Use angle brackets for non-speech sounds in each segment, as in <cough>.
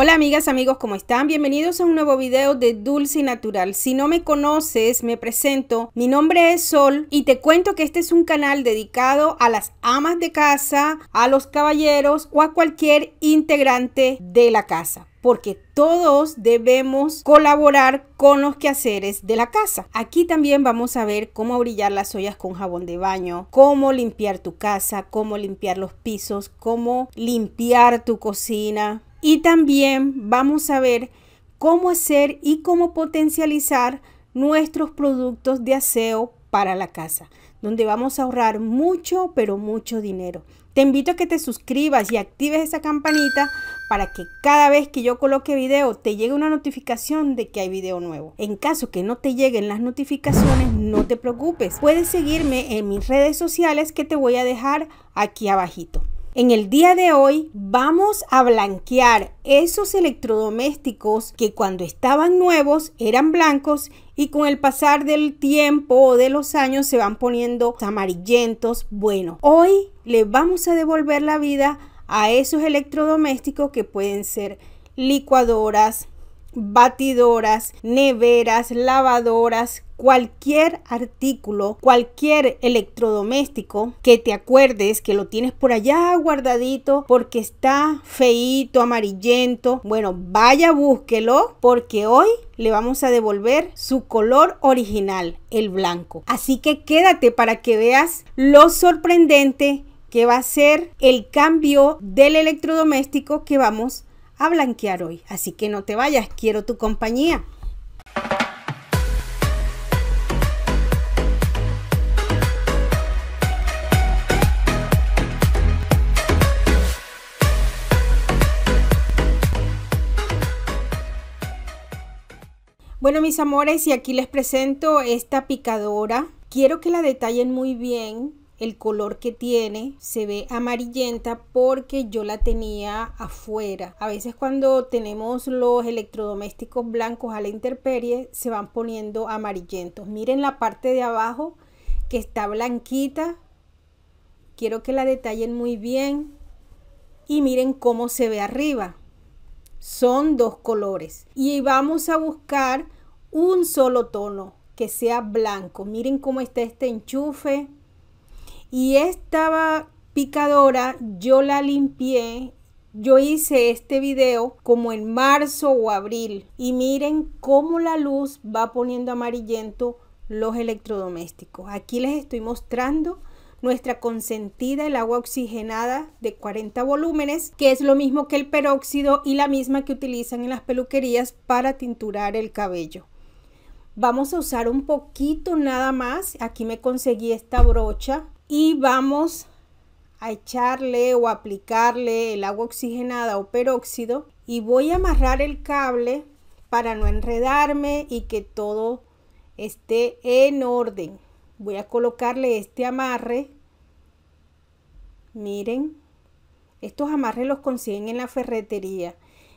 Hola amigas, amigos, ¿cómo están? Bienvenidos a un nuevo video de Dulce y Natural. Si no me conoces, me presento. Mi nombre es Sol y te cuento que este es un canal dedicado a las amas de casa, a los caballeros o a cualquier integrante de la casa porque todos debemos colaborar con los quehaceres de la casa. Aquí también vamos a ver cómo brillar las ollas con jabón de baño, cómo limpiar tu casa, cómo limpiar los pisos, cómo limpiar tu cocina, y también vamos a ver cómo hacer y cómo potencializar nuestros productos de aseo para la casa, donde vamos a ahorrar mucho, pero mucho dinero. Te invito a que te suscribas y actives esa campanita para que cada vez que yo coloque video te llegue una notificación de que hay video nuevo. En caso que no te lleguen las notificaciones, no te preocupes. Puedes seguirme en mis redes sociales que te voy a dejar aquí abajito. En el día de hoy vamos a blanquear esos electrodomésticos que cuando estaban nuevos eran blancos y con el pasar del tiempo o de los años se van poniendo amarillentos. Bueno, hoy le vamos a devolver la vida a esos electrodomésticos que pueden ser licuadoras, batidoras, neveras, lavadoras, cualquier artículo, cualquier electrodoméstico que te acuerdes que lo tienes por allá guardadito porque está feito, amarillento, bueno, vaya búsquelo porque hoy le vamos a devolver su color original, el blanco. Así que quédate para que veas lo sorprendente que va a ser el cambio del electrodoméstico que vamos a blanquear hoy. Así que no te vayas, quiero tu compañía. Bueno, mis amores, y aquí les presento esta picadora. Quiero que la detallen muy bien el color que tiene se ve amarillenta porque yo la tenía afuera. A veces cuando tenemos los electrodomésticos blancos a la intemperie se van poniendo amarillentos. Miren la parte de abajo que está blanquita. Quiero que la detallen muy bien y miren cómo se ve arriba. Son dos colores y vamos a buscar un solo tono que sea blanco. Miren cómo está este enchufe. Y esta picadora yo la limpié. Yo hice este video como en marzo o abril. Y miren cómo la luz va poniendo amarillento los electrodomésticos. Aquí les estoy mostrando nuestra consentida, el agua oxigenada de 40 volúmenes, que es lo mismo que el peróxido y la misma que utilizan en las peluquerías para tinturar el cabello. Vamos a usar un poquito nada más. Aquí me conseguí esta brocha y vamos a echarle o aplicarle el agua oxigenada o peróxido y voy a amarrar el cable para no enredarme y que todo esté en orden. Voy a colocarle este amarre. Miren, estos amarres los consiguen en la ferretería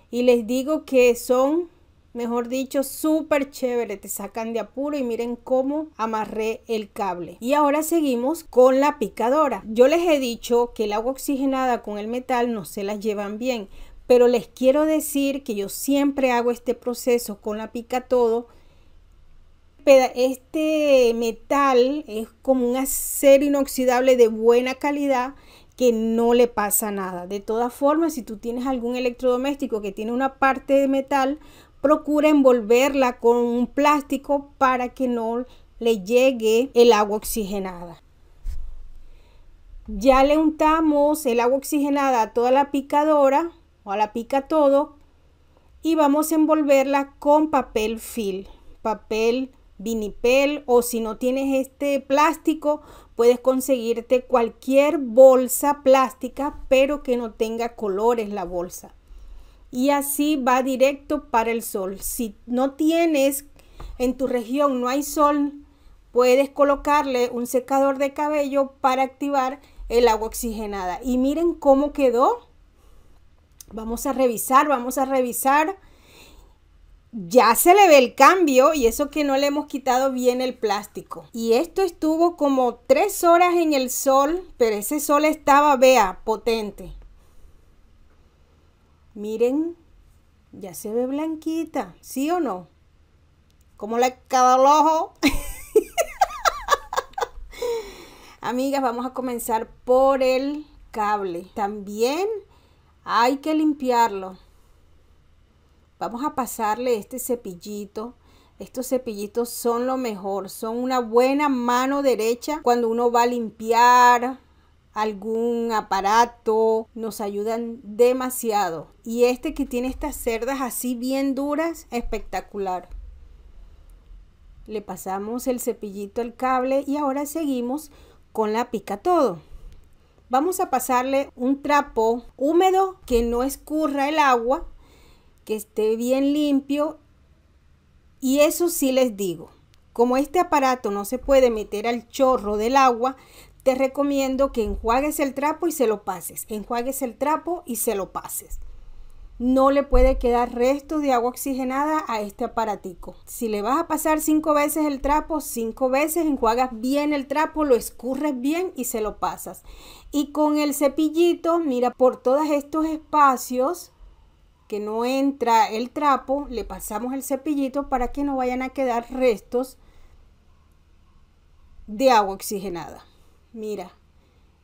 y les digo que son Mejor dicho, súper chévere, te sacan de apuro y miren cómo amarré el cable. Y ahora seguimos con la picadora. Yo les he dicho que el agua oxigenada con el metal no se las llevan bien, pero les quiero decir que yo siempre hago este proceso con la pica todo. Este metal es como un acero inoxidable de buena calidad que no le pasa nada. De todas formas, si tú tienes algún electrodoméstico que tiene una parte de metal, procura envolverla con un plástico para que no le llegue el agua oxigenada. Ya le untamos el agua oxigenada a toda la picadora o a la pica todo y vamos a envolverla con papel film, papel vinipel o si no tienes este plástico puedes conseguirte cualquier bolsa plástica pero que no tenga colores la bolsa y así va directo para el sol. Si no tienes en tu región, no hay sol, puedes colocarle un secador de cabello para activar el agua oxigenada. Y miren cómo quedó. Vamos a revisar, vamos a revisar. Ya se le ve el cambio y eso que no le hemos quitado bien el plástico. Y esto estuvo como tres horas en el sol, pero ese sol estaba, vea, potente. Miren, ya se ve blanquita, ¿sí o no? ¿Cómo le caballo. el ojo? <laughs> Amigas, vamos a comenzar por el cable. También hay que limpiarlo. Vamos a pasarle este cepillito. Estos cepillitos son lo mejor, son una buena mano derecha cuando uno va a limpiar, algún aparato, nos ayudan demasiado. Y este que tiene estas cerdas así bien duras, espectacular. Le pasamos el cepillito al cable y ahora seguimos con la pica todo. Vamos a pasarle un trapo húmedo que no escurra el agua, que esté bien limpio. Y eso sí les digo, como este aparato no se puede meter al chorro del agua, te recomiendo que enjuagues el trapo y se lo pases. Enjuagues el trapo y se lo pases. No le puede quedar restos de agua oxigenada a este aparatico. Si le vas a pasar cinco veces el trapo, cinco veces enjuagas bien el trapo, lo escurres bien y se lo pasas. Y con el cepillito, mira, por todos estos espacios que no entra el trapo, le pasamos el cepillito para que no vayan a quedar restos de agua oxigenada. Mira,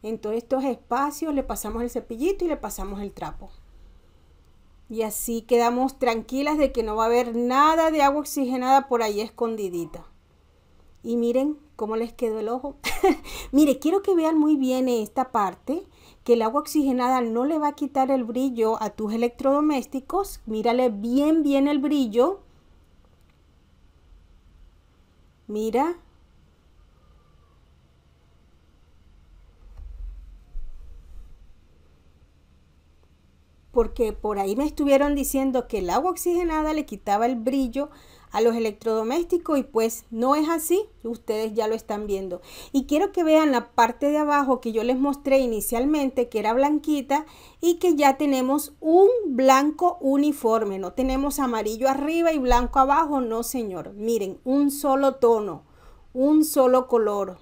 en todos estos espacios le pasamos el cepillito y le pasamos el trapo. Y así quedamos tranquilas de que no va a haber nada de agua oxigenada por ahí escondidita. Y miren cómo les quedó el ojo. <laughs> Mire, quiero que vean muy bien esta parte, que el agua oxigenada no le va a quitar el brillo a tus electrodomésticos. Mírale bien, bien el brillo. Mira, porque por ahí me estuvieron diciendo que el agua oxigenada le quitaba el brillo a los electrodomésticos y pues no es así, ustedes ya lo están viendo. Y quiero que vean la parte de abajo que yo les mostré inicialmente que era blanquita y que ya tenemos un blanco uniforme, no tenemos amarillo arriba y blanco abajo, no señor, miren, un solo tono, un solo color.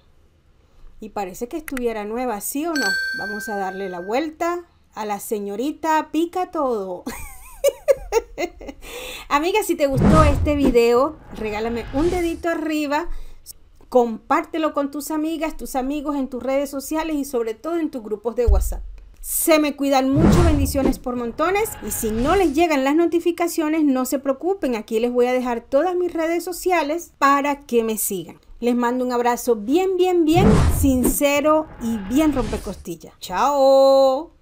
Y parece que estuviera nueva, ¿sí o no? Vamos a darle la vuelta a la señorita pica todo. <laughs> Amiga, si te gustó este video, regálame un dedito arriba, compártelo con tus amigas, tus amigos en tus redes sociales y sobre todo en tus grupos de WhatsApp. Se me cuidan mucho, bendiciones por montones. Y si no les llegan las notificaciones, no se preocupen, aquí les voy a dejar todas mis redes sociales para que me sigan. Les mando un abrazo bien, bien, bien sincero y bien rompecostilla. ¡Chao!